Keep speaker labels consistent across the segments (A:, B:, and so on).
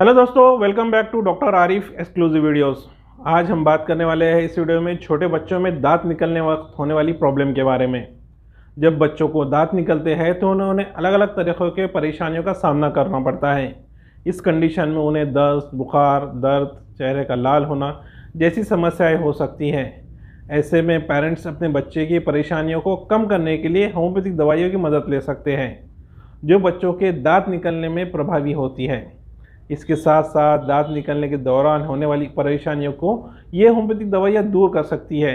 A: hello दोस्तों welcome back to doctor Arif exclusive videos आज हम बात करने वाले हैं इस वीडियो में छोटे बच्चों में दांत निकलने वक्त होने वाली प्रॉब्लम के बारे में जब बच्चों को दांत निकलते हैं तो उन्हें उन्हें अलग अलग तरीक़ों के परेशानियों का सामना करना पड़ता है इस कंडीशन में उन्हें दस्त बुखार दर्द चेहरे का लाल होना जैसी समस्याएँ हो सकती हैं ऐसे में पेरेंट्स अपने बच्चे की परेशानियों को कम करने के लिए होम्योपैथिक दवाइयों की मदद ले सकते हैं जो बच्चों के दांत निकलने में प्रभावी होती है इसके साथ साथ दांत निकलने के दौरान होने वाली परेशानियों को ये होम्योपैथिक दवाइयाँ दूर कर सकती है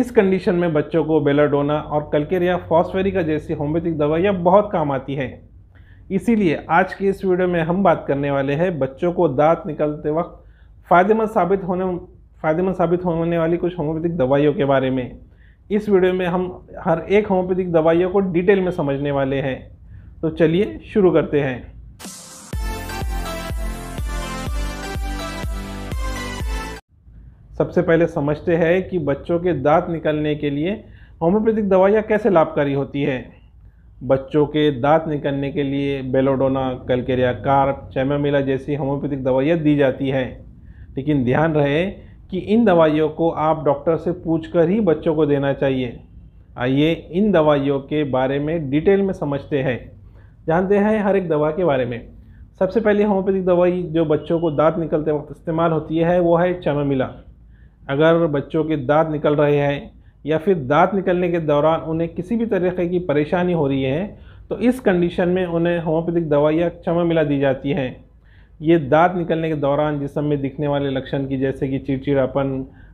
A: इस कंडीशन में बच्चों को बेलाडोना और कलकेरिया फॉस्फेरिका जैसी होम्योपैथिक दवाइयाँ बहुत काम आती हैं इसीलिए आज के इस वीडियो में हम बात करने वाले हैं बच्चों को दांत निकलते वक्त फ़ायदेमंद साबित होने फ़ायदेमंद साबित होने वाली कुछ होम्योपैथिक दवाइयों के बारे में इस वीडियो में हम हर एक होम्योपैथिक दवाइयों को डिटेल में समझने वाले हैं तो चलिए शुरू करते हैं सबसे पहले समझते हैं कि बच्चों के दांत निकलने के लिए होम्योपैथिक दवाइयाँ कैसे लाभकारी होती है बच्चों के दांत निकलने के लिए बेलोडोना कलकेरिया कार्प चैमामिला जैसी होम्योपैथिक दवाइयाँ दी जाती हैं लेकिन ध्यान रहे कि इन दवाइयों को आप डॉक्टर से पूछ कर ही बच्चों को देना चाहिए आइए इन दवाइयों के बारे में डिटेल में समझते हैं जानते हैं हर एक दवा के बारे में सबसे पहले होम्योपैथिक दवाई जो बच्चों को दांत निकलते वक्त इस्तेमाल होती है वो है चमामिला अगर बच्चों के दांत निकल रहे हैं या फिर दांत निकलने के दौरान उन्हें किसी भी तरीके की परेशानी हो रही है तो इस कंडीशन में उन्हें होम्योपैथिक दवाइयाँ क्षमा मिला दी जाती हैं ये दांत निकलने के दौरान जिसम में दिखने वाले लक्षण की जैसे कि चिड़चिड़ापन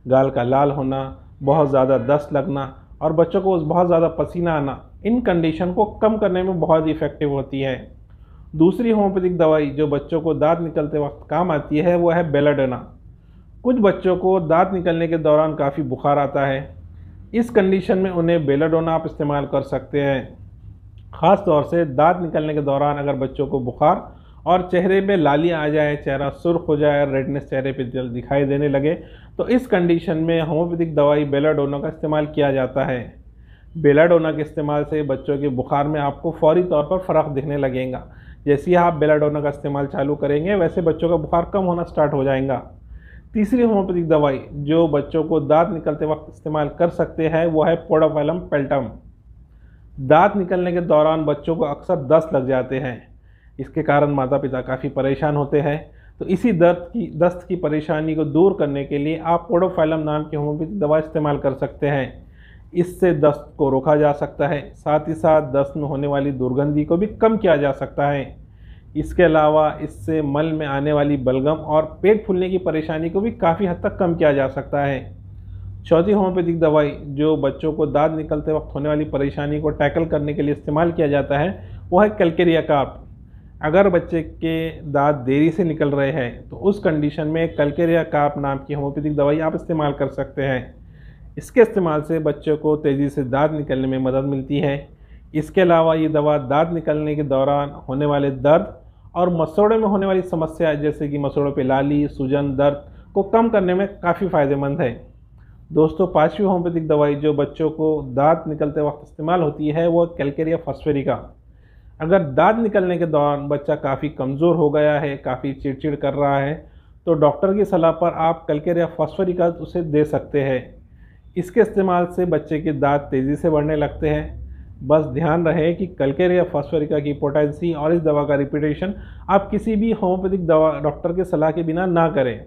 A: गाल का लाल होना बहुत ज़्यादा दस्त लगना और बच्चों को बहुत ज़्यादा पसीना आना इन कंडीशन को कम करने में बहुत इफ़ेक्टिव होती है दूसरी होम्योपैथिक दवाई जो बच्चों को दांत निकलते वक्त काम आती है वो है बेलाडना कुछ बच्चों को दांत निकलने के दौरान काफ़ी बुखार आता है इस कंडीशन में उन्हें बेलाडोना आप इस्तेमाल कर सकते हैं ख़ास तौर से दांत निकलने के दौरान अगर बच्चों को बुखार और चेहरे पे लाली आ जाए चेहरा सुर्ख हो जाए रेडनेस चेहरे पे दिखाई देने लगे तो इस कंडीशन में होम्योपैथिक दवाई बेलाडोना का इस्तेमाल किया जाता है बेलाडोना के इस्तेमाल से बच्चों के बुखार में आपको फौरी तौर पर फ़र्क दिखने लगेगा जैसे ही आप बेलाडोना का इस्तेमाल चालू करेंगे वैसे बच्चों का बुखार कम होना स्टार्ट हो जाएगा तीसरी होम्योपैथिक दवाई जो बच्चों को दांत निकलते वक्त इस्तेमाल कर सकते हैं वो है पोडाफेलम पेल्टम दांत निकलने के दौरान बच्चों को अक्सर दस्त लग जाते हैं इसके कारण माता पिता काफ़ी परेशान होते हैं तो इसी दर्द की दस्त की परेशानी को दूर करने के लिए आप पोडोफाइलम नाम की होम्योपैथिक दवा इस्तेमाल कर सकते हैं इससे दस्त को रोका जा सकता है साथ ही साथ दस्त में होने वाली दुर्गंधी को भी कम किया जा सकता है इसके अलावा इससे मल में आने वाली बलगम और पेट फूलने की परेशानी को भी काफ़ी हद तक कम किया जा सकता है चौथी होम्योपैथिक दवाई जो बच्चों को दाद निकलते वक्त होने वाली परेशानी को टैकल करने के लिए इस्तेमाल किया जाता है वो है कैलकेरिया काप अगर बच्चे के दांत देरी से निकल रहे हैं तो उस कंडीशन में कलकेरिया काप नाम की होम्योपैथिक दवाई आप इस्तेमाल कर सकते हैं इसके इस्तेमाल से बच्चों को तेज़ी से दांत निकलने में मदद मिलती है इसके अलावा ये दवा दांत निकलने के दौरान होने वाले दर्द और मसोड़े में होने वाली समस्या जैसे कि मसोड़ों पे लाली सूजन दर्द को कम करने में काफ़ी फ़ायदेमंद है दोस्तों पांचवी होम्योपैथिक दवाई जो बच्चों को दांत निकलते वक्त इस्तेमाल होती है वो कैलकेरिया फॉस्फेरिका अगर दांत निकलने के दौरान बच्चा काफ़ी कमज़ोर हो गया है काफ़ी चिड़चिड़ कर रहा है तो डॉक्टर की सलाह पर आप कैलकेरिया फॉस्फेरिका उसे दे सकते हैं इसके इस्तेमाल से बच्चे के दांत तेज़ी से बढ़ने लगते हैं बस ध्यान रहे कि या फॉस्फोरिका की पोटेंसी और इस दवा का रिपीटेशन आप किसी भी होम्योपैथिक दवा डॉक्टर के सलाह के बिना ना करें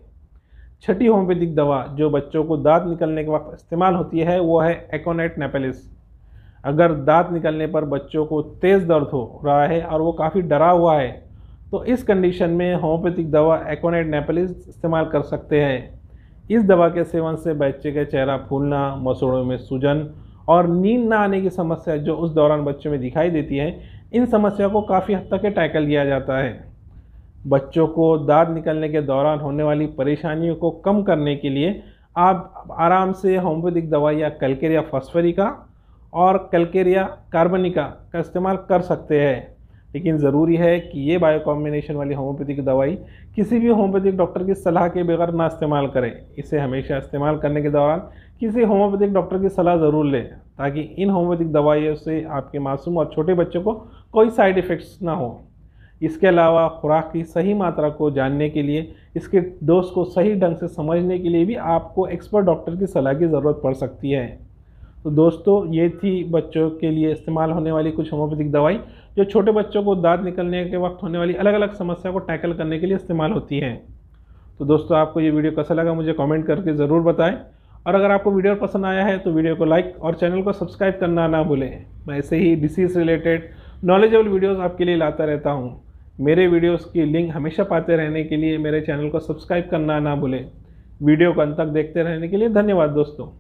A: छठी होम्योपैथिक दवा जो बच्चों को दांत निकलने के वक्त इस्तेमाल होती है वो है एकोनेट नेपेलिस अगर दांत निकलने पर बच्चों को तेज़ दर्द हो रहा है और वो काफ़ी डरा हुआ है तो इस कंडीशन में होम्योपैथिक दवा एकोनेट नेपेलिस इस्तेमाल कर सकते हैं इस दवा के सेवन से बच्चे का चेहरा फूलना मसूड़ों में सूजन और नींद ना आने की समस्या जो उस दौरान बच्चों में दिखाई देती है इन समस्याओं को काफ़ी हद तक टैकल किया जाता है बच्चों को दाद निकलने के दौरान होने वाली परेशानियों को कम करने के लिए आप आराम से होम्योपैथिक दवाई या कलकेरिया फॉस्फरिका और कैलकेरिया कार्बनिका का इस्तेमाल कर सकते हैं लेकिन ज़रूरी है कि ये बायो कॉम्बिनेशन वाली होम्योपैथिक दवाई किसी भी होम्योपैथिक डॉक्टर की सलाह के बगैर ना इस्तेमाल करें इसे हमेशा इस्तेमाल करने के दौरान किसी होम्योपैथिक डॉक्टर की सलाह ज़रूर लें ताकि इन होम्योपैथिक दवाइयों से आपके मासूम और छोटे बच्चों को कोई साइड इफ़ेक्ट्स ना हो इसके अलावा खुराक की सही मात्रा को जानने के लिए इसके डोज को सही ढंग से समझने के लिए भी आपको एक्सपर्ट डॉक्टर की सलाह की ज़रूरत पड़ सकती है तो दोस्तों ये थी बच्चों के लिए इस्तेमाल होने वाली कुछ होम्योपैथिक दवाई जो छोटे बच्चों को दांत निकलने के वक्त होने वाली अलग अलग समस्या को टैकल करने के लिए इस्तेमाल होती है तो दोस्तों आपको ये वीडियो कैसा लगा मुझे कमेंट करके ज़रूर बताएं और अगर आपको वीडियो पसंद आया है तो वीडियो को लाइक और चैनल को सब्सक्राइब करना ना भूलें मैं ऐसे ही डिसीज़ रिलेटेड नॉलेजेबल वीडियोज़ आपके लिए लाता रहता हूँ मेरे वीडियोस की लिंक हमेशा पाते रहने के लिए मेरे चैनल को सब्सक्राइब करना ना भूलें वीडियो को अंत तक देखते रहने के लिए धन्यवाद दोस्तों